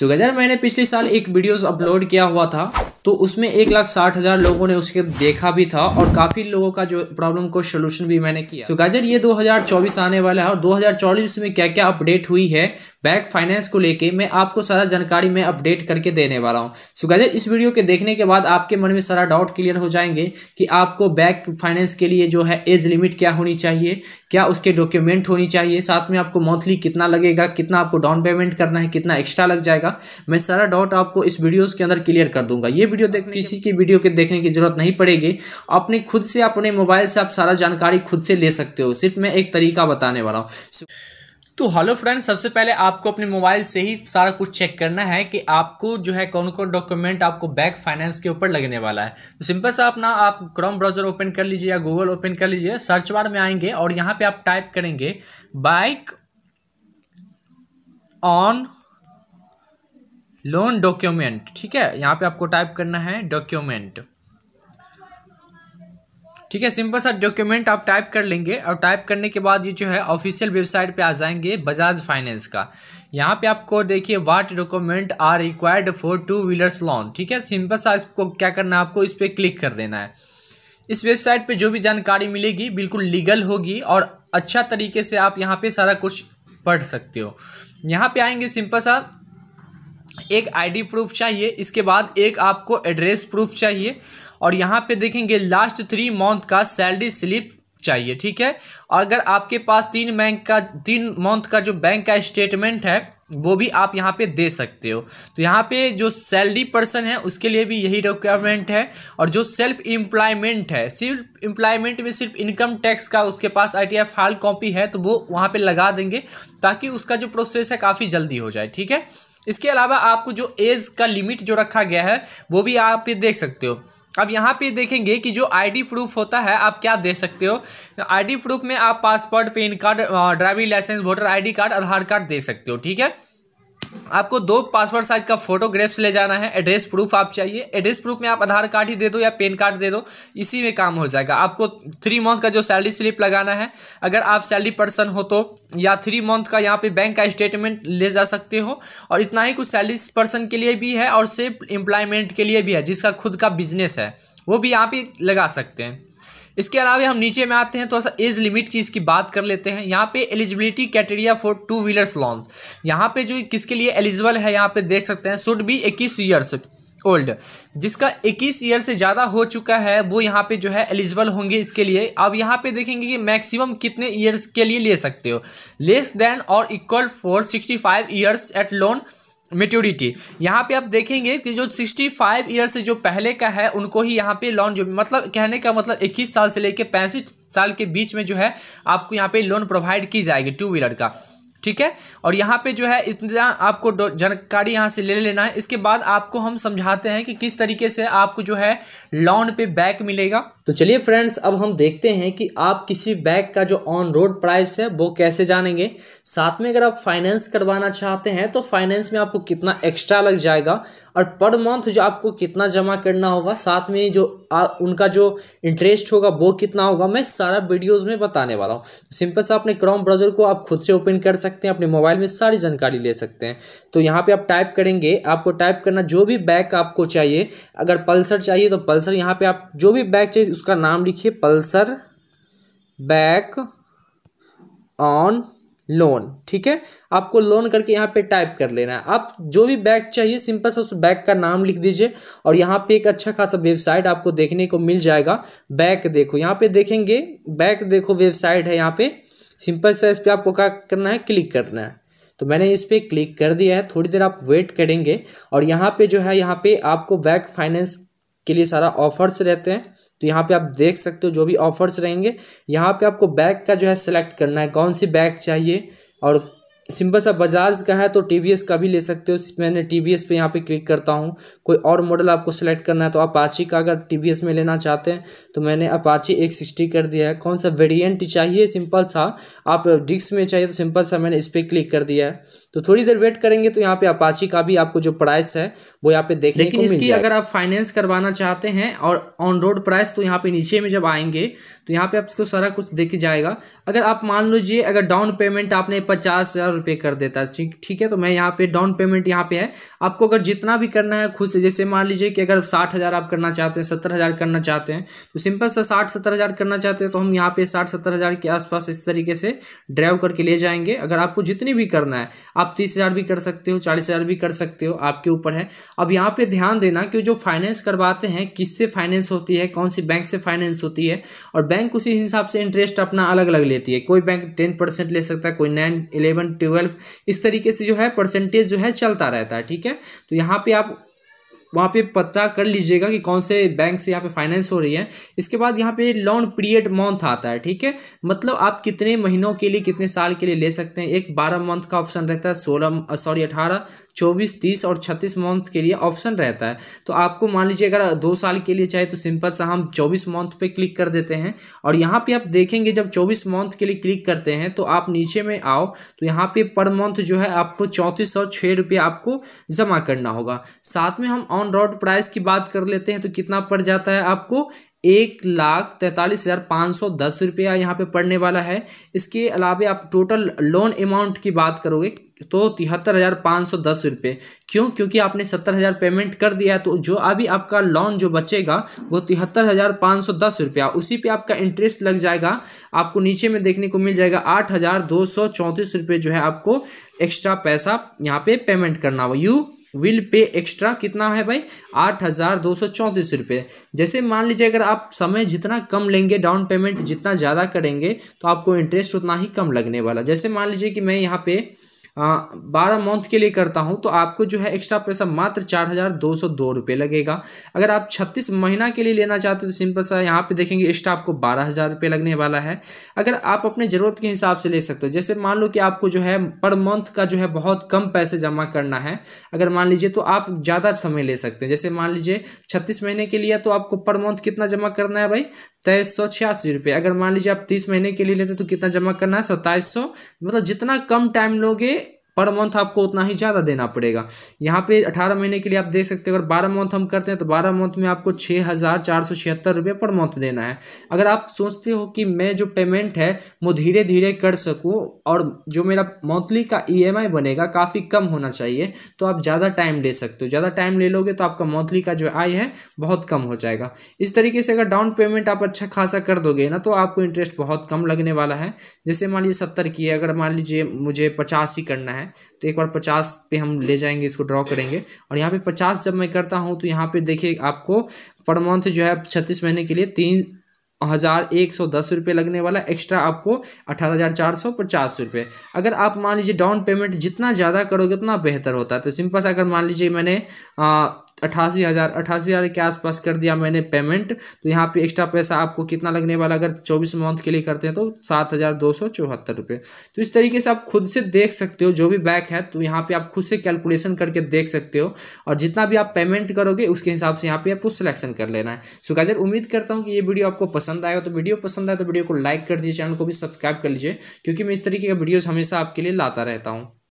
सो गजर मैंने पिछले साल एक वीडियोस अपलोड किया हुआ था तो उसमें एक लाख साठ हज़ार लोगों ने उसके देखा भी था और काफ़ी लोगों का जो प्रॉब्लम को सोल्यूशन भी मैंने किया सो so, गाजर ये 2024 आने वाला है और 2024 में क्या क्या अपडेट हुई है बैक फाइनेंस को लेके मैं आपको सारा जानकारी मैं अपडेट करके देने वाला हूँ सो so, गाजर इस वीडियो के देखने के बाद आपके मन में सारा डाउट क्लियर हो जाएंगे कि आपको बैक फाइनेंस के लिए जो है एज लिमिट क्या होनी चाहिए क्या उसके डॉक्यूमेंट होनी चाहिए साथ में आपको मंथली कितना लगेगा कितना आपको डाउन पेमेंट करना है कितना एक्स्ट्रा लग जाएगा जाएगा मैं सारा डाउट आपको इस वीडियोज़ के अंदर क्लियर कर दूंगा ये वीडियो देखने किसी की वीडियो के देखने की जरूरत नहीं पड़ेगी अपने खुद से अपने मोबाइल से आप सारा जानकारी खुद से ले सकते हो सिर्फ मैं एक तरीका बताने वाला हूँ तो हेलो फ्रेंड्स सबसे पहले आपको अपने मोबाइल से ही सारा कुछ चेक करना है कि आपको जो है कौन कौन डॉक्यूमेंट आपको बैक फाइनेंस के ऊपर लगने वाला है तो सिंपल सा आप ना आप क्रोम ब्राउजर ओपन कर लीजिए या गूगल ओपन कर लीजिए सर्च बार में आएंगे और यहां पे आप टाइप करेंगे बाइक ऑन लोन डॉक्यूमेंट ठीक है यहाँ पे आपको टाइप करना है डॉक्यूमेंट ठीक है सिंपल सा डॉक्यूमेंट आप टाइप कर लेंगे और टाइप करने के बाद ये जो है ऑफिशियल वेबसाइट पे आ जाएंगे बजाज फाइनेंस का यहाँ पे आपको देखिए what document are required for two wheelers loan ठीक है सिंपल सा इसको क्या करना है आपको इस पर क्लिक कर देना है इस वेबसाइट पे जो भी जानकारी मिलेगी बिल्कुल लीगल होगी और अच्छा तरीके से आप यहाँ पे सारा कुछ पढ़ सकते हो यहाँ पे आएंगे सिंपल सा एक आईडी प्रूफ चाहिए इसके बाद एक आपको एड्रेस प्रूफ चाहिए और यहाँ पे देखेंगे लास्ट थ्री मंथ का सैलरी स्लिप चाहिए ठीक है और अगर आपके पास तीन बैंक का तीन मंथ का जो बैंक का स्टेटमेंट है वो भी आप यहाँ पे दे सकते हो तो यहाँ पे जो सैलरी पर्सन है उसके लिए भी यही रिक्वायरमेंट है और जो सेल्फ एम्प्लॉयमेंट है सिर्फ एम्प्लॉयमेंट में सिर्फ इनकम टैक्स का उसके पास आई टी फाइल कॉपी है तो वो वहाँ पे लगा देंगे ताकि उसका जो प्रोसेस है काफ़ी जल्दी हो जाए ठीक है इसके अलावा आपको जो एज का लिमिट जो रखा गया है वो भी आप ये देख सकते हो अब यहाँ पे देखेंगे कि जो आईडी प्रूफ होता है आप क्या दे सकते हो आईडी प्रूफ में आप passport PAN card driving licence voter ID card Aadhaar card दे सकते हो ठीक है आपको दो पासपोर्ट साइज का फोटोग्राफ्स ले जाना है एड्रेस प्रूफ आप चाहिए एड्रेस प्रूफ में आप आधार कार्ड ही दे दो या पेन कार्ड दे दो इसी में काम हो जाएगा आपको थ्री मंथ का जो सैलरी स्लिप लगाना है अगर आप सैलरी पर्सन हो तो या थ्री मंथ का यहाँ पे बैंक का स्टेटमेंट ले जा सकते हो और इतना ही कुछ सैलरी पर्सन के लिए भी है और सेफ एम्प्लॉयमेंट के लिए भी है जिसका खुद का बिजनेस है वो भी यहाँ पर लगा सकते हैं इसके अलावा हम नीचे में आते हैं तो ऐसा एज लिमिट की इसकी बात कर लेते हैं यहाँ पे eligibility criteria for two wheelers loan यहाँ पे जो किसके लिए एलिजिबल है यहाँ पे देख सकते हैं शुड बी इक्कीस ईयर्स ओल्ड जिसका 21 ईयर से ज़्यादा हो चुका है वो यहाँ पे जो है एलिजिबल होंगे इसके लिए अब यहाँ पे देखेंगे कि मैक्सिमम कितने ईयर्स के लिए ले सकते हो लेस देन और equal for 65 years at loan maturity यहाँ पे आप देखेंगे कि जो 65 फाइव ईयर से जो पहले का है उनको ही यहाँ पे लोन जो मतलब कहने का मतलब इक्कीस साल से लेकर पैंसठ साल के बीच में जो है आपको यहाँ पे लोन प्रोवाइड की जाएगी टू व्हीलर का ठीक है और यहाँ पे जो है इतना आपको जानकारी यहाँ से ले लेना है इसके बाद आपको हम समझाते हैं कि किस तरीके से आपको जो है लोन पे बैक मिलेगा तो चलिए फ्रेंड्स अब हम देखते हैं कि आप किसी बैग का जो ऑन रोड प्राइस है वो कैसे जानेंगे साथ में अगर आप फाइनेंस करवाना चाहते हैं तो फाइनेंस में आपको कितना एक्स्ट्रा लग जाएगा और पर मंथ जो आपको कितना जमा करना होगा साथ में जो आ, उनका जो इंटरेस्ट होगा वो कितना होगा मैं सारा वीडियोज़ में बताने वाला हूँ सिंपल सा अपने क्रोम ब्राउजर को आप खुद से ओपन कर सकते हैं अपने मोबाइल में सारी जानकारी ले सकते हैं तो यहाँ पर आप टाइप करेंगे आपको टाइप करना जो भी बैग आपको चाहिए अगर पल्सर चाहिए तो पल्सर यहाँ पर आप जो भी बैग चाहिए उसका नाम लिखिए पल्सर बैक ऑन लोन ठीक है आपको लोन करके यहाँ पे टाइप कर लेना है आप जो भी बैग चाहिए सिंपल सा उस बैग का नाम लिख दीजिए और यहाँ पे एक अच्छा खासा वेबसाइट आपको देखने को मिल जाएगा बैग देखो यहाँ पे देखेंगे बैग देखो वेबसाइट है यहाँ पे सिंपल सा इस पर आपको क्या करना है क्लिक करना है तो मैंने इस पर क्लिक कर दिया है थोड़ी देर आप वेट करेंगे और यहाँ पे जो है यहाँ पे आपको बैग फाइनेंस के लिए सारा ऑफर्स रहते हैं तो यहाँ पे आप देख सकते हो जो भी ऑफर्स रहेंगे यहाँ पे आपको बैग का जो है सेलेक्ट करना है कौन सी बैग चाहिए और सिंपल सा बजाज का है तो टी का भी ले सकते हो मैंने टी वी पे यहाँ पे क्लिक करता हूँ कोई और मॉडल आपको सेलेक्ट करना है तो अपाची का अगर टी में लेना चाहते हैं तो मैंने अपाची एक सिक्सटी कर दिया है कौन सा वेरियंट चाहिए सिंपल सा आप डिस्क में चाहिए तो सिंपल सा मैंने इस पर क्लिक कर दिया है तो थोड़ी देर वेट करेंगे तो यहाँ पे अपाची का भी आपको जो प्राइस है वो यहाँ पे देखें लेकिन इसकी अगर आप फाइनेंस करवाना चाहते हैं और ऑन रोड प्राइस तो यहाँ पे नीचे में जब आएंगे तो यहाँ पे आपको सारा कुछ देख जाएगा अगर आप मान लीजिए अगर डाउन पेमेंट आपने पचास गूगल पे कर देता है ठीक है तो मैं यहाँ पे डाउन पेमेंट यहाँ पे है आपको अगर जितना भी करना है खुद से जैसे मान लीजिए कि अगर साठ हज़ार आप करना चाहते हैं सत्तर हज़ार करना चाहते हैं तो सिंपल सा साठ सत्तर हज़ार करना चाहते हैं तो हम यहाँ पे साठ सत्तर हज़ार के आसपास इस तरीके से ड्राइव करके ले जाएंगे अगर आपको जितनी भी करना है आप तीस हज़ार भी कर सकते हो चालीस हज़ार भी कर सकते हो आपके ऊपर है अब यहाँ पे ध्यान देना कि जो फाइनेंस करवाते हैं किससे फाइनेंस होती है कौन सी बैंक से फाइनेंस होती है और बैंक उसी हिसाब से इंटरेस्ट अपना अलग अलग लेती है कोई बैंक टेन ले सकता है कोई नाइन इलेवन ट्वेल्व इस तरीके से जो है परसेंटेज जो है चलता रहता है ठीक है तो यहाँ पे आप वहाँ पे पता कर लीजिएगा कि कौन से बैंक से यहाँ पे फाइनेंस हो रही है इसके बाद यहाँ पे लोन पीरियड मंथ आता है ठीक है मतलब आप कितने महीनों के लिए कितने साल के लिए ले सकते हैं एक बारह मंथ का ऑप्शन रहता है सोलह सॉरी अठारह चौबीस तीस और छत्तीस मंथ के लिए ऑप्शन रहता है तो आपको मान लीजिए अगर दो साल के लिए चाहे तो सिंपल सा हम चौबीस मंथ पे क्लिक कर देते हैं और यहाँ पे आप देखेंगे जब चौबीस मंथ के लिए क्लिक करते हैं तो आप नीचे में आओ तो यहाँ पे पर मंथ जो है आपको चौंतीस सौ छः रुपये आपको जमा करना होगा साथ में हम ऑन रोड प्राइस की बात कर लेते हैं तो कितना पड़ जाता है आपको एक लाख तैंतालीस हज़ार पाँच सौ दस रुपया यहाँ पर पड़ने वाला है इसके अलावा आप टोटल लोन अमाउंट की बात करोगे तो तिहत्तर हज़ार पाँच सौ दस रुपये क्यों क्योंकि आपने सत्तर हज़ार पेमेंट कर दिया है तो जो अभी आपका लोन जो बचेगा वो तिहत्तर हज़ार पाँच सौ दस रुपया उसी पे आपका इंटरेस्ट लग जाएगा आपको नीचे में देखने को मिल जाएगा आठ हज़ार दो सौ चौंतीस रुपये जो है आपको एक्स्ट्रा पैसा यहाँ पे पेमेंट करना होगा यू विल पे एक्स्ट्रा कितना है भाई आठ हज़ार दो सौ चौंतीस रुपये जैसे मान लीजिए अगर आप समय जितना कम लेंगे डाउन पेमेंट जितना ज़्यादा करेंगे तो आपको इंटरेस्ट उतना ही कम लगने वाला जैसे मान लीजिए कि मैं यहाँ पे बारह मंथ के लिए करता हूँ तो आपको जो है एक्स्ट्रा पैसा मात्र चार हज़ार दो सौ दो रुपये लगेगा अगर आप छत्तीस महीना के लिए लेना चाहते हो तो सिंपल सा यहाँ पे देखेंगे एक्स्ट्रा आपको बारह हज़ार रुपये लगने वाला है अगर आप अपने ज़रूरत के हिसाब से ले सकते हो जैसे मान लो कि आपको जो है पर मंथ का जो है बहुत कम पैसे जमा करना है अगर मान लीजिए तो आप ज़्यादा समय ले सकते हैं जैसे मान लीजिए छत्तीस महीने के लिए तो आपको पर मंथ कितना जमा करना है भाई तेईस सौ छियासी रुपये अगर मान लीजिए आप तीस महीने के लिए लेते तो कितना जमा करना है सत्ताईस सौ मतलब जितना कम टाइम लोगे पर मंथ आपको उतना ही ज़्यादा देना पड़ेगा यहाँ पे 18 महीने के लिए आप देख सकते हैं अगर 12 मंथ हम करते हैं तो 12 मंथ में आपको छः हज़ार चार सौ छिहत्तर रुपये पर मंथ देना है अगर आप सोचते हो कि मैं जो पेमेंट है वो धीरे धीरे कर सकूँ और जो मेरा मंथली का ई e बनेगा काफ़ी कम होना चाहिए तो आप ज़्यादा टाइम ले सकते हो ज़्यादा टाइम ले लोगे तो आपका मंथली का जो आय है बहुत कम हो जाएगा इस तरीके से अगर डाउन पेमेंट आप अच्छा खासा कर दोगे ना तो आपको इंटरेस्ट बहुत कम लगने वाला है जैसे मान लीजिए सत्तर की है अगर मान लीजिए मुझे पचास ही करना है है तो एक बार पचास पे हम ले जाएंगे इसको ड्रॉ करेंगे और यहाँ पे पचास जब मैं करता हूँ तो यहाँ पे देखिए आपको पर मंथ जो है छत्तीस महीने के लिए तीन हज़ार एक सौ दस रुपये लगने वाला एक्स्ट्रा आपको अठारह हज़ार चार सौ पचास रुपये अगर आप मान लीजिए डाउन पेमेंट जितना ज़्यादा करोगे उतना बेहतर होता है तो सिंपल से अगर मान लीजिए मैंने अट्ठासी हज़ार अट्ठासी हज़ार के आसपास कर दिया मैंने पेमेंट तो यहाँ पे एक्स्ट्रा पैसा आपको कितना लगने वाला अगर चौबीस मंथ के लिए करते हैं तो सात हज़ार दो सौ चौहत्तर रुपये तो इस तरीके से आप खुद से देख सकते हो जो भी बैक है तो यहाँ पे आप खुद से कैलकुलेशन करके देख सकते हो और जितना भी आप पेमेंट करोगे उसके हिसाब से यहाँ पर आपको सिलेक्शन कर लेना है सो गाजर उम्मीद करता हूँ कि ये वीडियो आपको पसंद आएगा तो वीडियो पसंद आए तो वीडियो को लाइक कर दीजिए चैनल को भी सब्सक्राइब कर लीजिए क्योंकि मैं इस तरीके का वीडियोज़ हमेशा आपके लिए लाता रहता हूँ